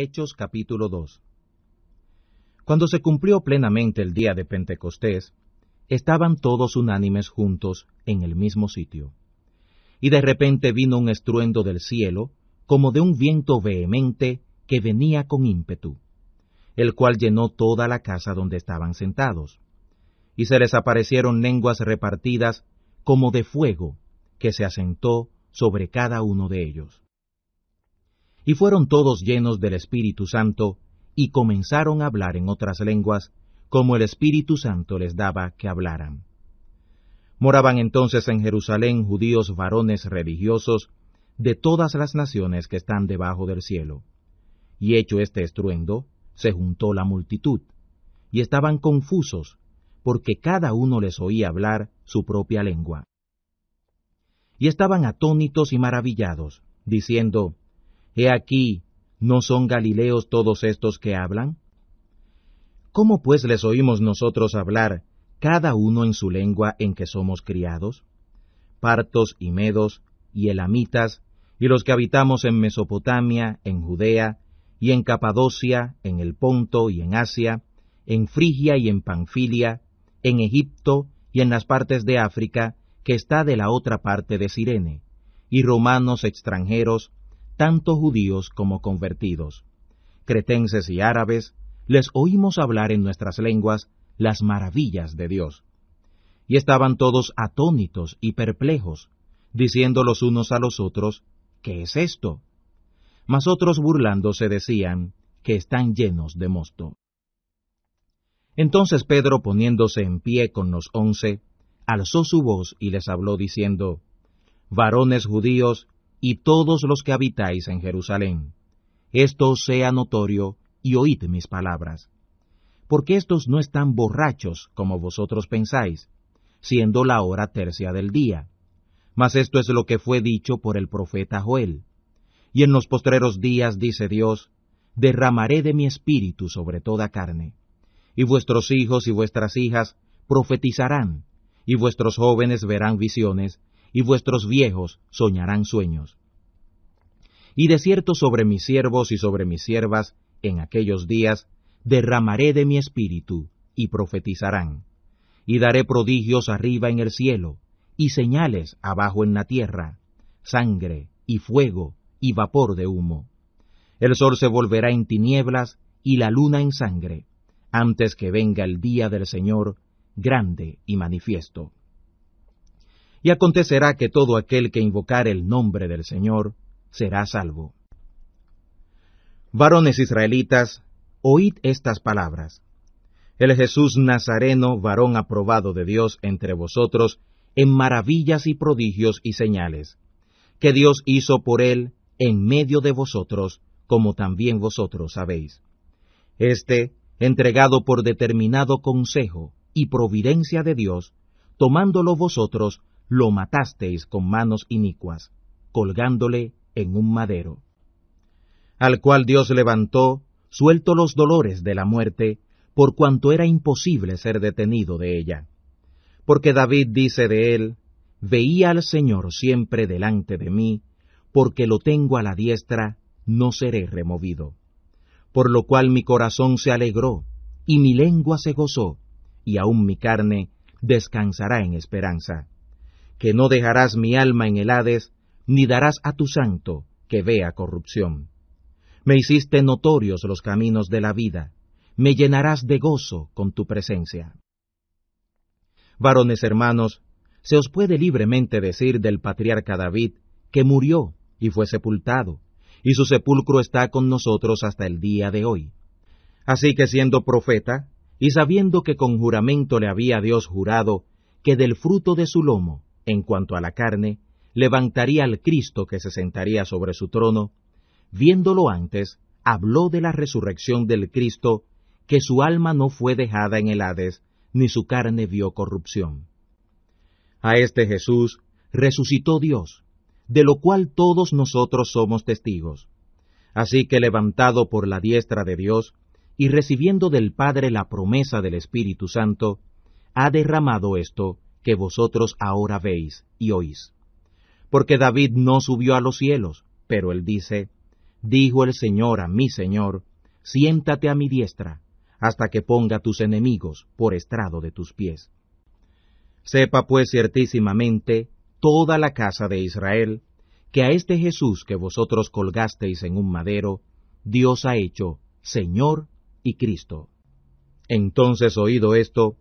Hechos capítulo 2. Cuando se cumplió plenamente el día de Pentecostés, estaban todos unánimes juntos en el mismo sitio. Y de repente vino un estruendo del cielo, como de un viento vehemente que venía con ímpetu, el cual llenó toda la casa donde estaban sentados. Y se les aparecieron lenguas repartidas como de fuego, que se asentó sobre cada uno de ellos y fueron todos llenos del Espíritu Santo, y comenzaron a hablar en otras lenguas, como el Espíritu Santo les daba que hablaran. Moraban entonces en Jerusalén judíos varones religiosos de todas las naciones que están debajo del cielo. Y hecho este estruendo, se juntó la multitud, y estaban confusos, porque cada uno les oía hablar su propia lengua. Y estaban atónitos y maravillados, diciendo, He aquí, ¿no son Galileos todos estos que hablan? ¿Cómo pues les oímos nosotros hablar, cada uno en su lengua en que somos criados? Partos y medos, y elamitas, y los que habitamos en Mesopotamia, en Judea, y en Capadocia, en el Ponto y en Asia, en Frigia y en Panfilia, en Egipto y en las partes de África, que está de la otra parte de Sirene, y romanos extranjeros, tanto judíos como convertidos, cretenses y árabes, les oímos hablar en nuestras lenguas las maravillas de Dios. Y estaban todos atónitos y perplejos, diciendo los unos a los otros, ¿qué es esto? Mas otros burlándose decían, que están llenos de mosto. Entonces Pedro, poniéndose en pie con los once, alzó su voz y les habló diciendo, Varones judíos y todos los que habitáis en Jerusalén. Esto sea notorio y oíd mis palabras. Porque estos no están borrachos como vosotros pensáis, siendo la hora tercia del día. Mas esto es lo que fue dicho por el profeta Joel. Y en los postreros días, dice Dios, derramaré de mi espíritu sobre toda carne. Y vuestros hijos y vuestras hijas profetizarán, y vuestros jóvenes verán visiones, y vuestros viejos soñarán sueños. Y de cierto sobre mis siervos y sobre mis siervas, en aquellos días, derramaré de mi espíritu, y profetizarán. Y daré prodigios arriba en el cielo, y señales abajo en la tierra, sangre, y fuego, y vapor de humo. El sol se volverá en tinieblas, y la luna en sangre, antes que venga el día del Señor, grande y manifiesto y acontecerá que todo aquel que invocar el nombre del Señor será salvo. Varones israelitas, oíd estas palabras. El Jesús Nazareno, varón aprobado de Dios entre vosotros, en maravillas y prodigios y señales, que Dios hizo por él en medio de vosotros, como también vosotros sabéis. Este, entregado por determinado consejo y providencia de Dios, tomándolo vosotros, lo matasteis con manos inicuas, colgándole en un madero. Al cual Dios levantó, suelto los dolores de la muerte, por cuanto era imposible ser detenido de ella. Porque David dice de él, Veía al Señor siempre delante de mí, porque lo tengo a la diestra, no seré removido. Por lo cual mi corazón se alegró, y mi lengua se gozó, y aun mi carne descansará en esperanza que no dejarás mi alma en el Hades, ni darás a tu santo que vea corrupción. Me hiciste notorios los caminos de la vida, me llenarás de gozo con tu presencia. Varones hermanos, se os puede libremente decir del patriarca David que murió y fue sepultado, y su sepulcro está con nosotros hasta el día de hoy. Así que siendo profeta, y sabiendo que con juramento le había Dios jurado, que del fruto de su lomo en cuanto a la carne, levantaría al Cristo que se sentaría sobre su trono, viéndolo antes, habló de la resurrección del Cristo, que su alma no fue dejada en el Hades, ni su carne vio corrupción. A este Jesús resucitó Dios, de lo cual todos nosotros somos testigos. Así que levantado por la diestra de Dios, y recibiendo del Padre la promesa del Espíritu Santo, ha derramado esto que vosotros ahora veis y oís. Porque David no subió a los cielos, pero él dice, Dijo el Señor a mi Señor, Siéntate a mi diestra, hasta que ponga tus enemigos por estrado de tus pies. Sepa pues ciertísimamente toda la casa de Israel, que a este Jesús que vosotros colgasteis en un madero, Dios ha hecho Señor y Cristo. Entonces, oído esto,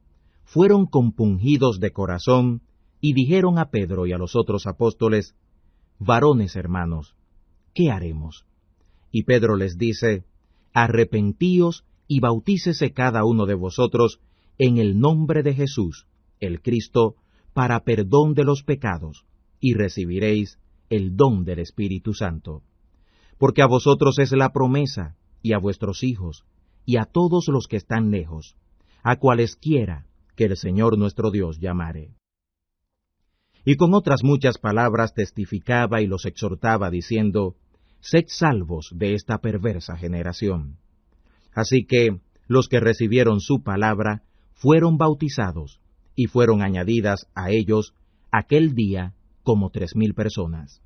fueron compungidos de corazón y dijeron a Pedro y a los otros apóstoles, Varones hermanos, ¿qué haremos? Y Pedro les dice, Arrepentíos y bautícese cada uno de vosotros en el nombre de Jesús, el Cristo, para perdón de los pecados, y recibiréis el don del Espíritu Santo. Porque a vosotros es la promesa, y a vuestros hijos, y a todos los que están lejos, a cualesquiera, que el Señor nuestro Dios llamare. Y con otras muchas palabras testificaba y los exhortaba diciendo, Sed salvos de esta perversa generación. Así que los que recibieron su palabra fueron bautizados, y fueron añadidas a ellos aquel día como tres mil personas.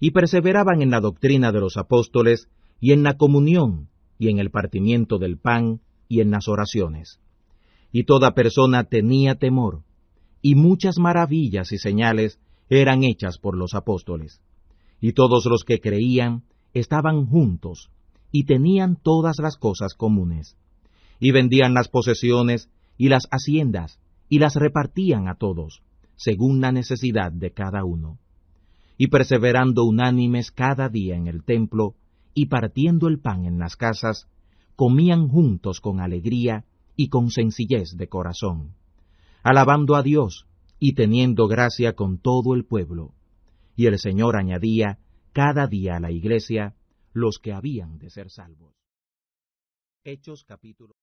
Y perseveraban en la doctrina de los apóstoles, y en la comunión, y en el partimiento del pan, y en las oraciones y toda persona tenía temor, y muchas maravillas y señales eran hechas por los apóstoles. Y todos los que creían estaban juntos, y tenían todas las cosas comunes, y vendían las posesiones y las haciendas, y las repartían a todos, según la necesidad de cada uno. Y perseverando unánimes cada día en el templo, y partiendo el pan en las casas, comían juntos con alegría y con sencillez de corazón, alabando a Dios y teniendo gracia con todo el pueblo. Y el Señor añadía cada día a la iglesia los que habían de ser salvos. Hechos